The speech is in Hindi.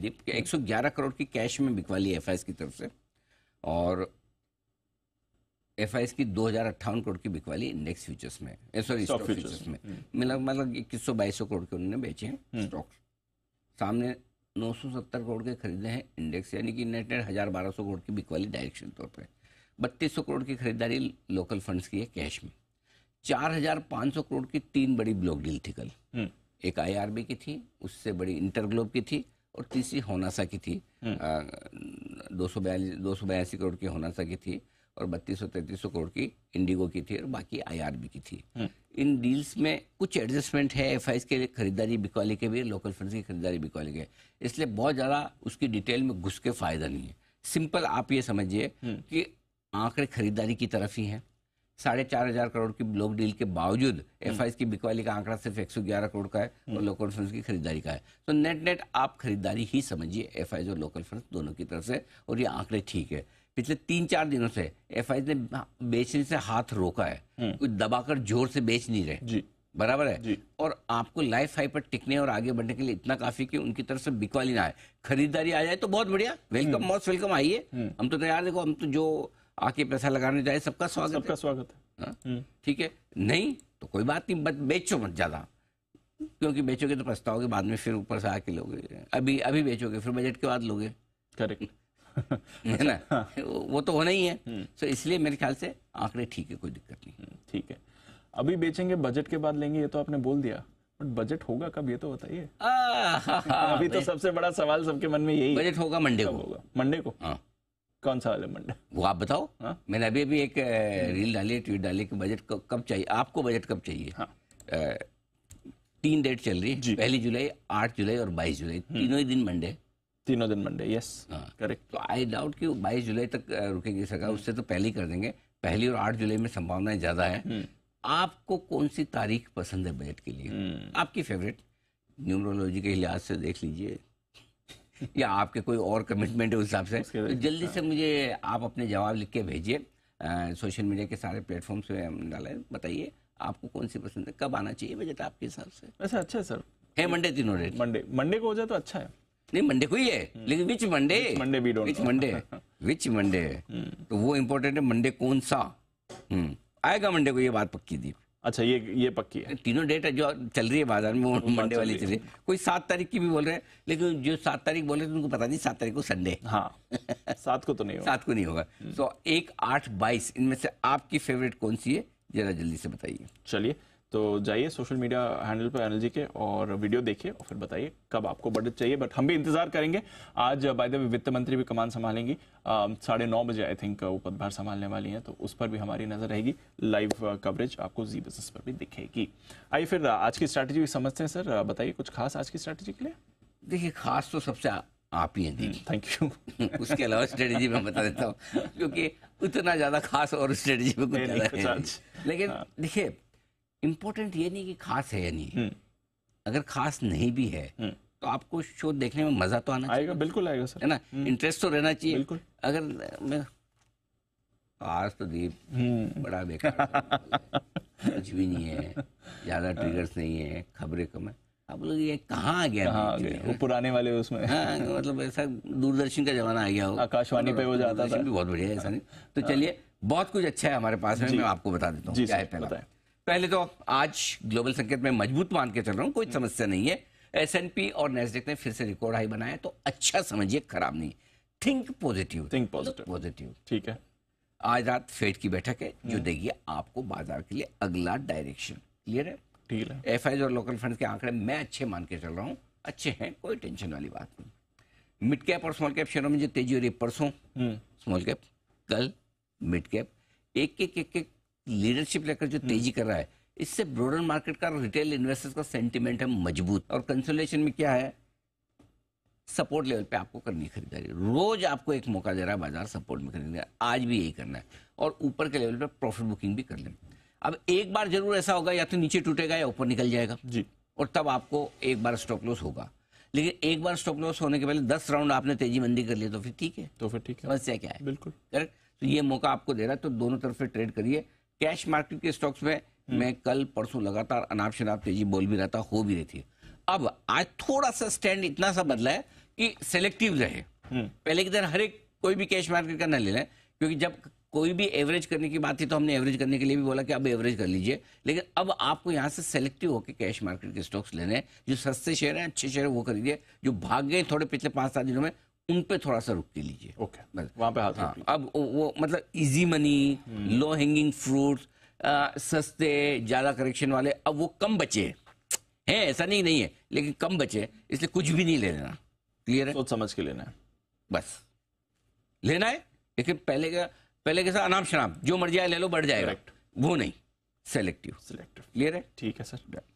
दीप कि 111 करोड़ की कैश में बिकवा ली एफ की तरफ से और एफ की दो करोड़ की बिकवा ली इंडेक्स फ्यूचर्स में सॉरी स्टॉक फ्यूचर्स में मतलब मतलब इक्कीस सौ बाईस सौ करोड़ के उन्होंने बेचे हैं स्टॉक हम्म। सामने 970 करोड़ के खरीदे हैं इंडेक्स यानी कि नेट नेट हजार बारह सौ करोड़ की बिकवाली डायरेक्शन तौर पर बत्तीस सौ करोड़ की खरीदारी लोकल फंड्स की है कैश में चार हजार पाँच सौ करोड़ की तीन बड़ी ब्लॉक डील थी कल हम्म। एक आई की थी उससे बड़ी इंटरग्लोब की थी और तीसरी होनासा की थी हम्म। दो सौ बयालीस दो सौ बयासी करोड़ की होनासा की थी और बत्तीस सौ तैंतीस सौ करोड़ की इंडिगो की थी और बाकी आईआरबी की थी हम्म। इन डील्स में कुछ एडजस्टमेंट है एफ के लिए खरीदारी बिकवाले के भी लोकल फंड की खरीदारी बिकवाले के इसलिए बहुत ज़्यादा उसकी डिटेल में घुस के फायदा नहीं है सिंपल आप ये समझिए हम्म। कि आंकड़े खरीदारी की तरफ ही हैं साढ़े चार हजार करोड़ की ब्लॉक डील के बावजूद हम्म। एफ की बिकवाली का आंकड़ा सिर्फ एक ग्यारह करोड़ का है और लोकल हम्म। फंड्स की खरीदारी का है तो नेट नेट आप खरीदारी ही समझिए एफ और लोकल फंड्स दोनों की तरफ से और ये आंकड़े ठीक है पिछले तीन चार दिनों से एफ ने बेचने से हाथ रोका है हम्म। कुछ दबाकर जोर से बेच नहीं रहे जी बराबर है और आपको लाइफ हाई पर टिकने और आगे बढ़ने के लिए इतना काफी कि उनकी तरफ से बिकवाली ना आए खरीदारी आ जाए तो बहुत बढ़िया वेलकम मोस्ट वेलकम आइए हम तो तैयार देखो हम तो जो आके पैसा लगाने जाए सबका स्वागत सबका स्वागत है हाँ? हम्म। ठीक है नहीं तो कोई बात नहीं बट बेचो मत ज़्यादा क्योंकि बेचोगे तो पछताओगे बाद में फिर ऊपर से आके लोगे अभी अभी बेचोगे फिर बजट के बाद लोगे करेक्ट है ना हाँ। वो तो होना ही है सो हम्म। इसलिए मेरे ख्याल से आंकड़े ठीक है कोई दिक्कत नहीं हम्म, ठीक है अभी बेचेंगे बजट के बाद लेंगे ये तो आपने बोल दिया बट बजट होगा कब ये तो बताइए अभी तो सबसे बड़ा सवाल सबके मन में यही बजट होगा मंडे को होगा मंडे को हाँ कौन सा एलिमेंट है वो आप बताओ हा? मैंने अभी अभी एक रील डाली ट्वीट डाली कि बजट कब चाहिए आपको बजट कब चाहिए हाँ? तीन डेट चल रही है पहली जुलाई आठ जुलाई और बाईस जुलाई हम्म। तीनों ही दिन मंडे तीनों दिन मंडे यस करेक्ट हाँ। तो आई डाउट कि बाईस जुलाई तक रुकेगी सरकार हम्म। उससे तो पहले ही कर देंगे पहली और आठ जुलाई में संभावनाएं ज्यादा है हम्म। आपको कौन सी तारीख पसंद है बजट के लिए आपकी फेवरेट न्यूमरोलॉजी के लिहाज से देख लीजिए या आपके कोई और कमिटमेंट है उस हिसाब से तो जल्दी से हाँ। मुझे आप अपने जवाब लिख के भेजिए सोशल मीडिया के सारे प्लेटफॉर्म्स पे हम डाले बताइए आपको कौन सी पसंद है कब आना चाहिए बजट आपके हिसाब से अच्छा अच्छा सर है मंडे तीनों डेट मंडे मंडे को हो जाए तो अच्छा है नहीं मंडे को ही है हम्म। लेकिन विच मंडे मंडे भी विच मंडे विच मंडे तो वो इम्पोर्टेंट है मंडे कौन सा हम्म। आएगा मंडे को ये बात पक्की दी अच्छा ये ये पक्की है तीनों डेट जो चल रही है बाजार में वो मंडे वाली चल रही है कोई सात तारीख की भी बोल रहे हैं लेकिन जो सात तारीख बोल रहे हैं तो उनको पता नहीं सात तारीख को संडे हाँ सात को तो नहीं होगा सात को नहीं होगा तो एक आठ बाईस इनमें से आपकी फेवरेट कौन सी है जरा जल्दी से बताइए चलिए तो जाइए सोशल मीडिया हैंडल पर जी के और वीडियो देखिए और फिर बताइए कब आपको बजट चाहिए बट हम भी इंतजार करेंगे आज बाय द वे वित्त मंत्री भी कमान संभालेंगी साढ़े नौ बजे आई थिंक वो पदभार संभालने वाली हैं तो उस पर भी हमारी नजर रहेगी लाइव कवरेज uh, आपको जी बिजनेस पर भी दिखेगी आइए फिर uh, आज की स्ट्रैटेजी भी समझते हैं सर uh, बताइए कुछ खास आज की स्ट्रैटेजी के लिए देखिए खास तो सबसे आप ही हैं दीदी थैंक यू उसके अलावा स्ट्रेटेजी में बता देता हूँ क्योंकि उतना ज़्यादा खास और स्ट्रेटेजी में कुछ लेकिन हाँ। देखिए इम्पोर्टेंट ये नहीं कि खास है या नहीं हम्म। अगर खास नहीं भी है हम्म। तो आपको शो देखने में मजा तो आना आएगा बिल्कुल आएगा सर है ना इंटरेस्ट हम्म। तो रहना चाहिए बिल्कुल अगर मैं आज तो दीप बड़ा बेकार कुछ भी नहीं है ज्यादा ट्रिगर्स नहीं है खबरें कम है आप लोग ये कहाँ आ गया कहाँ आ हाँ। वो पुराने वाले उसमें हाँ मतलब ऐसा दूरदर्शन का जमाना आ गया हो आकाशवाणी पे वो मतलब जाता था भी बहुत बढ़िया है ऐसा हाँ। नहीं तो चलिए बहुत कुछ अच्छा है हमारे पास में मैं आपको बता देता हूँ क्या है पहला पहले तो आज ग्लोबल संकेत में मजबूत मान के चल रहा हूँ कोई समस्या नहीं है एस और नेस्डेक ने फिर से रिकॉर्ड हाई बनाया तो अच्छा समझिए खराब नहीं think positive think positive positive ठीक है आज रात फेड की बैठक है जो हम्म। देगी आपको बाजार के लिए अगला डायरेक्शन क्लियर है ठीक है एफ और लोकल फंड के आंकड़े मैं अच्छे मान के चल रहा हूँ अच्छे हैं कोई टेंशन वाली बात नहीं मिड कैप और स्मॉल कैप शेयरों में जो तेजी हो रही है परसों स्मॉल हम्म। कैप कल मिड कैप एक एक एक एक लीडरशिप लेकर जो तेजी कर रहा है इससे ब्रोडर मार्केट का रिटेल इन्वेस्टर्स का सेंटिमेंट है मजबूत और कंसोलेशन में क्या है सपोर्ट लेवल पे आपको करनी खरीदारी रोज आपको एक मौका दे रहा है बाजार सपोर्ट में खरीदने आज भी यही करना है और ऊपर के लेवल पे प्रॉफिट बुकिंग भी कर लेना अब एक बार जरूर ऐसा होगा या तो नीचे टूटेगा या ऊपर निकल जाएगा जी और तब आपको एक बार स्टॉप लॉस होगा लेकिन एक बार स्टॉप लॉस होने के पहले दस राउंड आपने तेजी मंदी कर लिया तो फिर ठीक है तो फिर ठीक है समस्या क्या है बिल्कुल करेक्ट तो ये मौका आपको दे रहा है तो दोनों तरफ से ट्रेड करिए कैश मार्केट के स्टॉक्स में हम्म। मैं कल परसों लगातार अनाप शनाप तेजी बोल भी रहा था हो भी रही थी अब आज थोड़ा सा स्टैंड इतना सा बदला है कि सेलेक्टिव रहे हम्म। पहले की तरह हर एक कोई भी कैश मार्केट का ना ले लें क्योंकि जब कोई भी एवरेज करने की बात थी तो हमने एवरेज करने के लिए भी बोला कि अब एवरेज कर लीजिए लेकिन अब आपको यहाँ से सेलेक्टिव होकर कैश मार्केट के स्टॉक्स लेने जो सस्ते शेयर हैं अच्छे शेयर वो खरीदिए जो भाग गए थोड़े पिछले पाँच सात दिनों में उन पे थोड़ा सा रुक के लीजिए ओके वहां पे हाथ हाँ, अब वो मतलब easy money low hanging fruit सस्ते ज्यादा करेक्शन वाले अब वो कम बचे हैं ऐसा नहीं नहीं है लेकिन कम बचे इसलिए कुछ भी नहीं ले लेना क्लियर है सोच समझ के लेना है बस लेना है लेकिन पहले का पहले के साथ अनाप शनाप जो मर्जी आए ले लो बढ़ जाएगा वो नहीं सेलेक्टिव सेलेक्टिव क्लियर है ठीक है सर